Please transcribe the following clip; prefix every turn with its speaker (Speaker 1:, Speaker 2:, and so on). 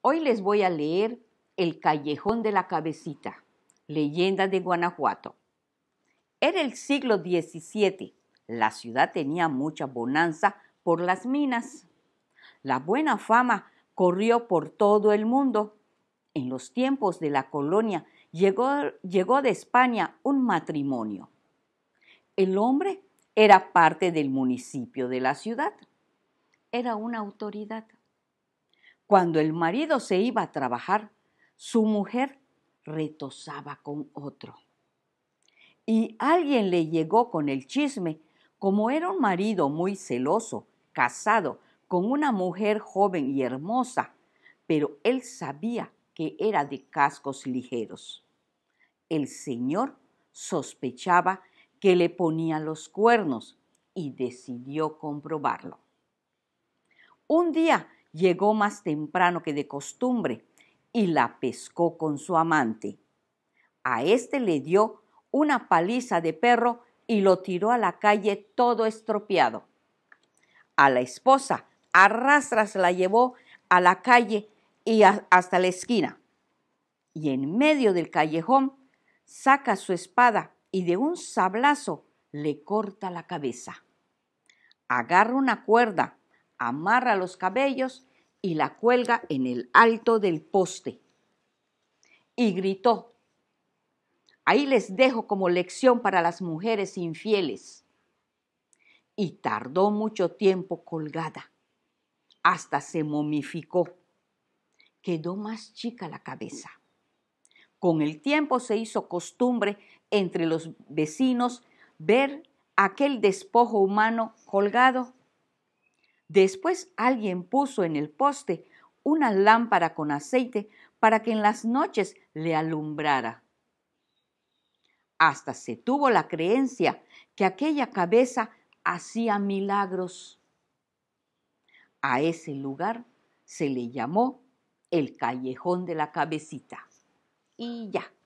Speaker 1: Hoy les voy a leer El Callejón de la Cabecita, leyenda de Guanajuato. Era el siglo XVII. La ciudad tenía mucha bonanza por las minas. La buena fama corrió por todo el mundo. En los tiempos de la colonia llegó, llegó de España un matrimonio. El hombre era parte del municipio de la ciudad. Era una autoridad cuando el marido se iba a trabajar, su mujer retosaba con otro. Y alguien le llegó con el chisme, como era un marido muy celoso, casado, con una mujer joven y hermosa, pero él sabía que era de cascos ligeros. El señor sospechaba que le ponía los cuernos y decidió comprobarlo. Un día llegó más temprano que de costumbre y la pescó con su amante. A este le dio una paliza de perro y lo tiró a la calle todo estropeado. A la esposa a rastras la llevó a la calle y hasta la esquina. Y en medio del callejón saca su espada y de un sablazo le corta la cabeza. Agarra una cuerda amarra los cabellos y la cuelga en el alto del poste. Y gritó, ahí les dejo como lección para las mujeres infieles. Y tardó mucho tiempo colgada, hasta se momificó. Quedó más chica la cabeza. Con el tiempo se hizo costumbre entre los vecinos ver aquel despojo humano colgado Después alguien puso en el poste una lámpara con aceite para que en las noches le alumbrara. Hasta se tuvo la creencia que aquella cabeza hacía milagros. A ese lugar se le llamó el callejón de la cabecita. Y ya.